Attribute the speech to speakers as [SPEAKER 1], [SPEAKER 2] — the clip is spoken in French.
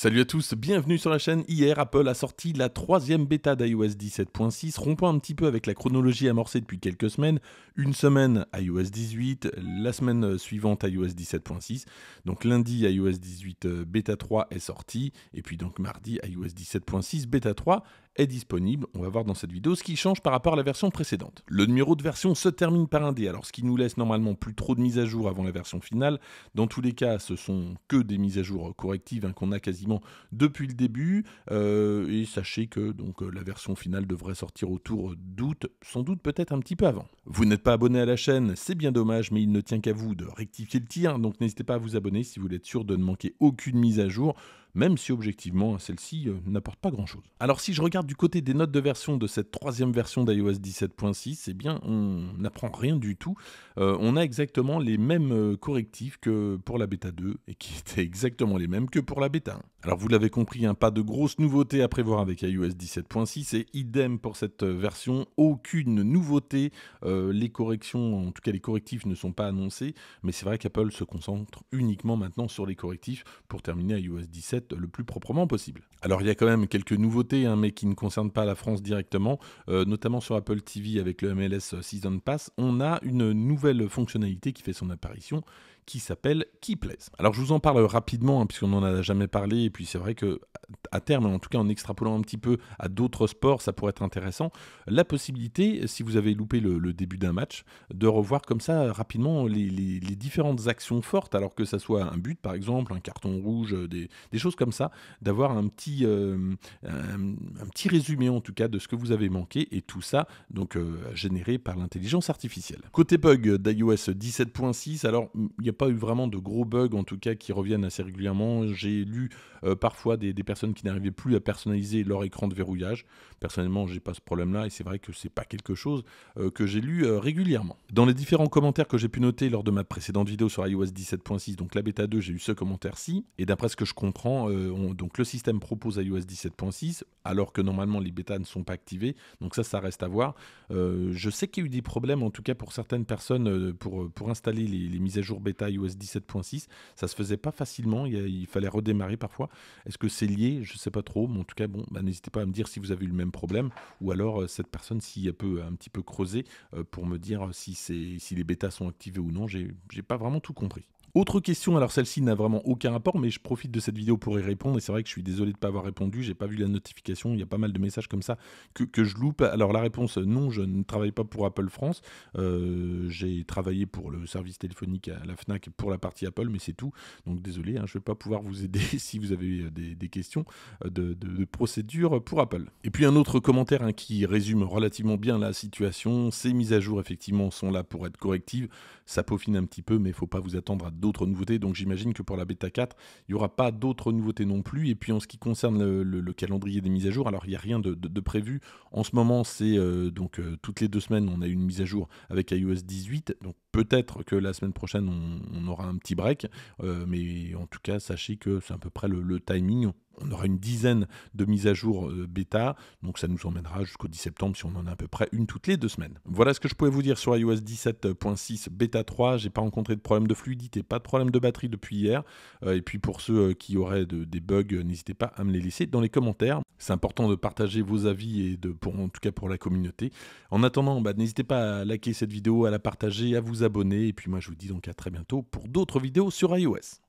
[SPEAKER 1] Salut à tous, bienvenue sur la chaîne. Hier, Apple a sorti la troisième bêta d'iOS 17.6, rompant un petit peu avec la chronologie amorcée depuis quelques semaines. Une semaine iOS 18, la semaine suivante iOS 17.6. Donc lundi, iOS 18 euh, bêta 3 est sorti, et puis donc mardi, iOS 17.6 bêta 3 est disponible. On va voir dans cette vidéo ce qui change par rapport à la version précédente. Le numéro de version se termine par un D, alors ce qui nous laisse normalement plus trop de mises à jour avant la version finale. Dans tous les cas, ce sont que des mises à jour correctives hein, qu'on a quasiment depuis le début. Euh, et sachez que donc euh, la version finale devrait sortir autour d'août, sans doute peut-être un petit peu avant. Vous n'êtes pas abonné à la chaîne, c'est bien dommage, mais il ne tient qu'à vous de rectifier le tir, donc n'hésitez pas à vous abonner si vous voulez être sûr de ne manquer aucune mise à jour même si objectivement celle-ci euh, n'apporte pas grand-chose. Alors si je regarde du côté des notes de version de cette troisième version d'iOS 17.6, eh bien on n'apprend rien du tout. Euh, on a exactement les mêmes euh, correctifs que pour la bêta 2 et qui étaient exactement les mêmes que pour la bêta 1. Alors vous l'avez compris, un pas de grosse nouveauté à prévoir avec iOS 17.6 et idem pour cette version, aucune nouveauté. les corrections, en tout cas les correctifs ne sont pas annoncés, mais c'est vrai qu'Apple se concentre uniquement maintenant sur les correctifs pour terminer iOS 17 le plus proprement possible. Alors il y a quand même quelques nouveautés, hein, mais qui ne concernent pas la France directement, euh, notamment sur Apple TV avec le MLS Season Pass. On a une nouvelle fonctionnalité qui fait son apparition, qui s'appelle Qui plaise. Alors je vous en parle rapidement hein, puisqu'on n'en a jamais parlé et puis c'est vrai que à terme, en tout cas en extrapolant un petit peu à d'autres sports, ça pourrait être intéressant. La possibilité, si vous avez loupé le, début d'un match, de revoir comme ça rapidement les, différentes actions fortes, alors que ça soit un but par exemple, un carton rouge, euh, des, choses comme ça, d'avoir un petit euh, un, petit résumé en tout cas de ce que vous avez manqué et tout ça donc euh, généré par l'intelligence artificielle. Côté bug d'iOS 17.6, alors il n'y a pas eu vraiment de gros bugs, en tout cas, qui reviennent assez régulièrement. J'ai lu euh, parfois des, personnes qui n'arrivaient plus à personnaliser leur écran de verrouillage. Personnellement, j'ai pas ce problème-là, et c'est vrai que c'est pas quelque chose euh, que j'ai lu euh, régulièrement. Dans les différents commentaires que j'ai pu noter lors de ma précédente vidéo sur iOS 17.6, donc la bêta 2, j'ai eu ce commentaire-ci, et d'après ce que je comprends, donc le système propose iOS 17.6, alors que normalement les bêta ne sont pas activés donc ça, ça reste à voir. je sais qu'il y a eu des problèmes, en tout cas pour certaines personnes, pour, pour installer les mises à jour bêta us iOS 17.6. Ça se faisait pas facilement, il, fallait redémarrer parfois. Est-ce que c'est lié Je sais pas trop, mais en tout cas, bon, bah, n'hésitez pas à me dire si vous avez eu le même problème, ou alors euh, cette personne, s'il a peut un petit peu creuser euh, pour me dire si, si les bêtas sont activés ou non. J'ai pas vraiment tout compris. Autre question, alors celle-ci n'a vraiment aucun rapport, mais je profite de cette vidéo pour y répondre. Et c'est vrai que je suis désolé de ne pas avoir répondu, j'ai pas vu la notification. Il y a pas mal de messages comme ça que, que je loupe. Alors la réponse, euh, non, je ne travaille pas pour Apple France. Euh, j'ai travaillé pour le service téléphonique à la Fnac pour la partie Apple, mais c'est tout. Donc désolé, hein, je ne vais pas pouvoir vous aider si vous avez euh, des, questions de, procédure pour Apple. Et puis un autre commentaire hein, qui résume relativement bien la situation. Ces mises à jour effectivement sont là pour être correctives. Ça peaufine un petit peu, mais il faut pas vous attendre à d'autres nouveautés. Donc j'imagine que pour la bêta 4, il n'y aura pas d'autres nouveautés non plus. Et puis en ce qui concerne le, calendrier des mises à jour, alors il n'y a rien de, prévu. En ce moment, c'est euh, donc euh, toutes les deux semaines, on a une mise à jour avec iOS 18. Donc peut-être que la semaine prochaine, on, aura un petit break. Euh, mais en tout cas, sachez que c'est à peu près le, le timing on aura une dizaine de mises à jour euh, bêta, donc ça nous emmènera jusqu'au 10 septembre si on en a à peu près une toutes les deux semaines. Voilà ce que je pouvais vous dire sur iOS 17.6 bêta 3. J'ai pas rencontré de problème de fluidité, pas de problème de batterie depuis hier. Euh, et puis pour ceux euh, qui auraient des bugs, n'hésitez pas à me les laisser dans les commentaires. C'est important de partager vos avis et de, pour, en tout cas pour la communauté. En attendant, bah, n'hésitez pas à liker cette vidéo, à la partager, à vous abonner. Et puis moi je vous dis donc à très bientôt pour d'autres vidéos sur iOS.